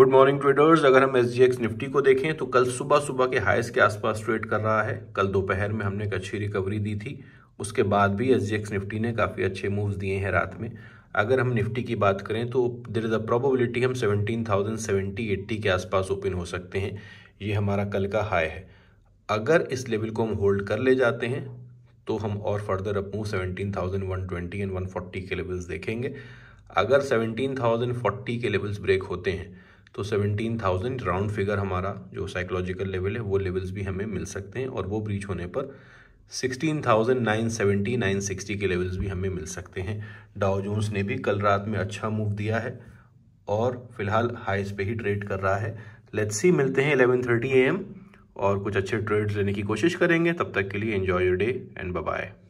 good morning traders अगर हम S Nifty को देखें तो कल सुबह सुबह के हाइस के आसपास ट्रेड कर रहा है कल दोपहर में हमने एक अच्छी रिकवरी दी थी उसके बाद भी एस निफ्टी ने काफ़ी अच्छे मूव्स दिए हैं रात में अगर हम निफ्टी की बात करें तो देर इज़ अ प्रोबेबिलिटी हम सेवनटीन थाउजेंड सेवेंटी एट्टी के आसपास ओपन हो सकते हैं ये हमारा कल का हाई है अगर इस लेवल को हम होल्ड कर ले जाते हैं तो हम और further up seventeen thousand one twenty and one forty के लेवल्स देखेंगे अगर सेवनटीन थाउजेंड फोर्टी के लेवल्स ब्रेक होते हैं तो सेवनटीन थाउजेंड राउंड फिगर हमारा जो साइकोलॉजिकल लेवल है वो लेवल्स भी हमें मिल सकते हैं और वो ब्रीच होने पर sixteen thousand nine seventy nine sixty के लेवल्स भी हमें मिल सकते हैं डाओ जोन्स ने भी कल रात में अच्छा मूव दिया है और फिलहाल हाइस पे ही ट्रेड कर रहा है लेट्स सी मिलते हैं एलेवन थर्टी एम और कुछ अच्छे ट्रेड्स लेने की कोशिश करेंगे तब तक के लिए enjoy your day and bye